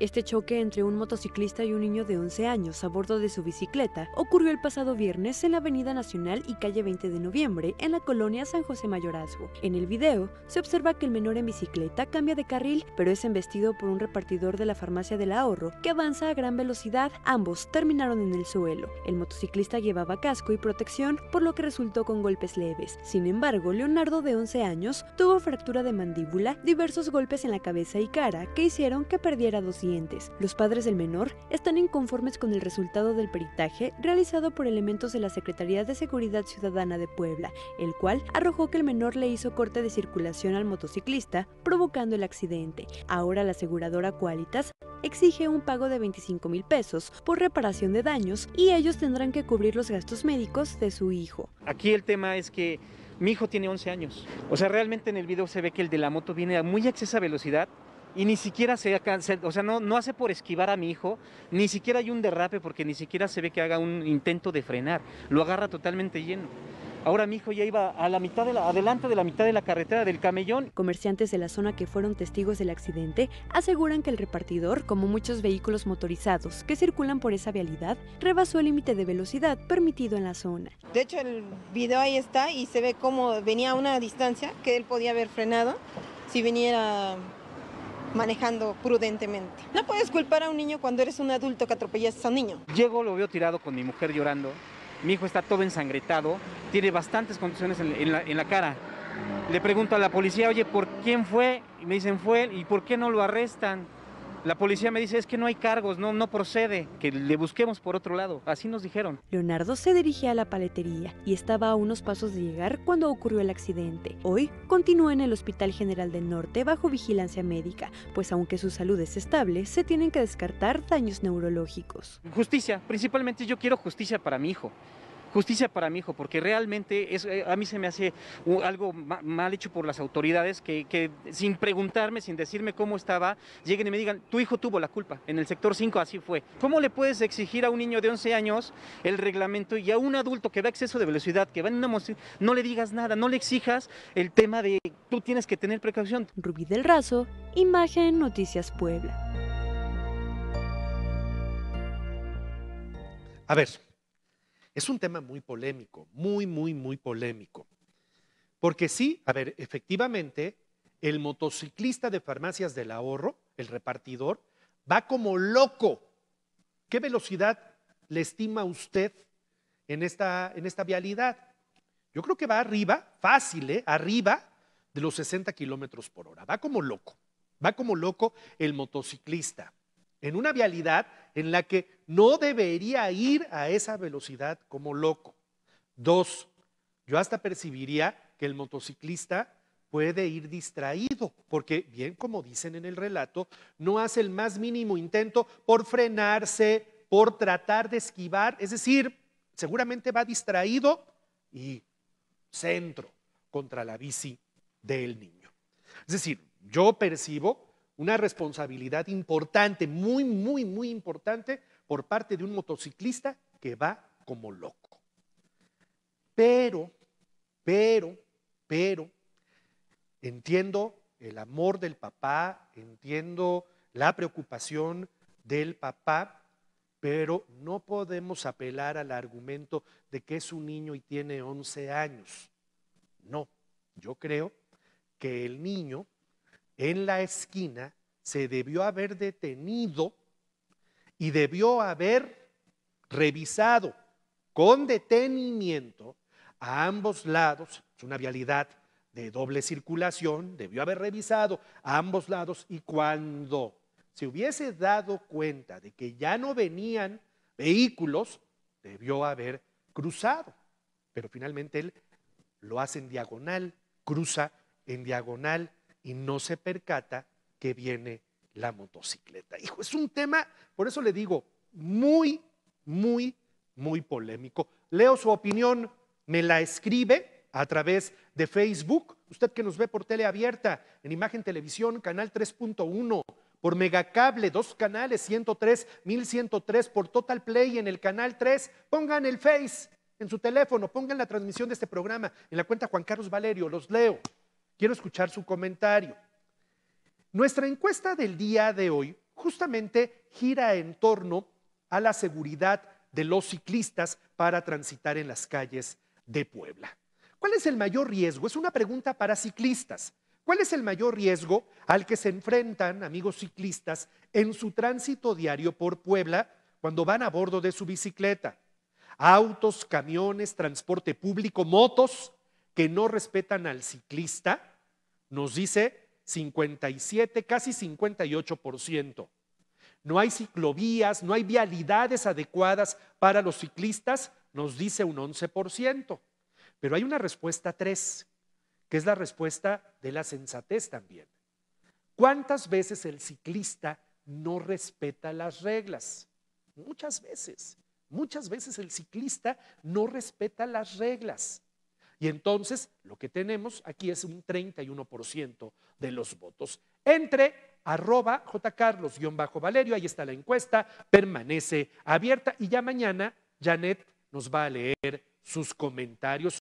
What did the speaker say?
Este choque entre un motociclista y un niño de 11 años a bordo de su bicicleta ocurrió el pasado viernes en la Avenida Nacional y calle 20 de noviembre en la colonia San José Mayorazgo. En el video se observa que el menor en bicicleta cambia de carril, pero es embestido por un repartidor de la farmacia del ahorro que avanza a gran velocidad. Ambos terminaron en el suelo. El motociclista llevaba casco y protección, por lo que resultó con golpes leves. Sin embargo, Leonardo de 11 años tuvo fractura de mandíbula, diversos golpes en la cabeza y cara que hicieron que perdiera dos los padres del menor están inconformes con el resultado del peritaje realizado por elementos de la Secretaría de Seguridad Ciudadana de Puebla, el cual arrojó que el menor le hizo corte de circulación al motociclista, provocando el accidente. Ahora la aseguradora Qualitas exige un pago de 25 mil pesos por reparación de daños y ellos tendrán que cubrir los gastos médicos de su hijo. Aquí el tema es que mi hijo tiene 11 años. O sea, realmente en el video se ve que el de la moto viene a muy excesa velocidad y ni siquiera se o sea, no, no hace por esquivar a mi hijo, ni siquiera hay un derrape porque ni siquiera se ve que haga un intento de frenar, lo agarra totalmente lleno. Ahora mi hijo ya iba a la mitad de adelante de la mitad de la carretera del camellón. Comerciantes de la zona que fueron testigos del accidente aseguran que el repartidor, como muchos vehículos motorizados que circulan por esa vialidad, rebasó el límite de velocidad permitido en la zona. De hecho, el video ahí está y se ve cómo venía a una distancia que él podía haber frenado si viniera manejando prudentemente. No puedes culpar a un niño cuando eres un adulto que atropellaste a un niño. Llego, lo veo tirado con mi mujer llorando. Mi hijo está todo ensangretado, tiene bastantes contusiones en, la, cara. Le pregunto a la policía, oye, ¿por quién fue? Y me dicen, fue él. ¿Y por qué no lo arrestan? La policía me dice, es que no hay cargos, no, no procede, que le busquemos por otro lado. Así nos dijeron. Leonardo se dirigía a la paletería y estaba a unos pasos de llegar cuando ocurrió el accidente. Hoy continúa en el Hospital General del Norte bajo vigilancia médica, pues aunque su salud es estable, se tienen que descartar daños neurológicos. Justicia, principalmente yo quiero justicia para mi hijo justicia para mi hijo, porque realmente eh, a mí se me hace algo mal hecho por las autoridades que, sin preguntarme, sin decirme cómo estaba, lleguen y me digan, tu hijo tuvo la culpa, en el sector 5 así fue. ¿Cómo le puedes exigir a un niño de 11 años el reglamento y a un adulto que va a exceso de velocidad, que va en una moción, no le digas nada, no le exijas el tema de tú tienes que tener precaución? Rubí del Razo, Imagen Noticias Puebla. A ver, es un tema muy polémico, muy, muy, muy polémico. Porque sí, a ver, efectivamente, el motociclista de farmacias del ahorro, el repartidor, va como loco. ¿Qué velocidad le estima usted en esta, en esta vialidad? Yo creo que va arriba, fácil, ¿eh? arriba de los 60 kilómetros por hora. Va como loco, va como loco el motociclista. En una vialidad en la que no debería ir a esa velocidad como loco. Dos, yo hasta percibiría que el motociclista puede ir distraído, porque bien como dicen en el relato, no hace el más mínimo intento por frenarse, por tratar de esquivar, es decir, seguramente va distraído y centro contra la bici del niño. Es decir, yo percibo una responsabilidad importante, muy, muy, muy importante por parte de un motociclista que va como loco. Pero, pero, pero, entiendo el amor del papá, entiendo la preocupación del papá, pero no podemos apelar al argumento de que es un niño y tiene 11 años. No, yo creo que el niño en la esquina, se debió haber detenido y debió haber revisado con detenimiento a ambos lados, es una vialidad de doble circulación, debió haber revisado a ambos lados y cuando se hubiese dado cuenta de que ya no venían vehículos, debió haber cruzado. Pero finalmente él lo hace en diagonal, cruza en diagonal y no se percata que viene la motocicleta. Hijo, es un tema, por eso le digo, muy, muy, muy polémico. Leo su opinión, me la escribe a través de Facebook, usted que nos ve por teleabierta, en Imagen Televisión, canal 3.1 por Megacable, dos canales, 103, 1103, por Total Play en el canal 3. Pongan el Face en su teléfono, pongan la transmisión de este programa en la cuenta Juan Carlos Valerio, los leo. Quiero escuchar su comentario. Nuestra encuesta del día de hoy justamente gira en torno a la seguridad de los ciclistas para transitar en las calles de Puebla. ¿Cuál es el mayor riesgo? Es una pregunta para ciclistas. ¿Cuál es el mayor riesgo al que se enfrentan amigos ciclistas en su tránsito diario por Puebla cuando van a bordo de su bicicleta? Autos, camiones, transporte público, motos, que no respetan al ciclista, nos dice 57, casi 58%. No hay ciclovías, no hay vialidades adecuadas para los ciclistas, nos dice un 11%. Pero hay una respuesta 3, que es la respuesta de la sensatez también. ¿Cuántas veces el ciclista no respeta las reglas? Muchas veces. Muchas veces el ciclista no respeta las reglas. Y entonces lo que tenemos aquí es un 31% de los votos. Entre arroba jcarlos-valerio, ahí está la encuesta, permanece abierta y ya mañana Janet nos va a leer sus comentarios.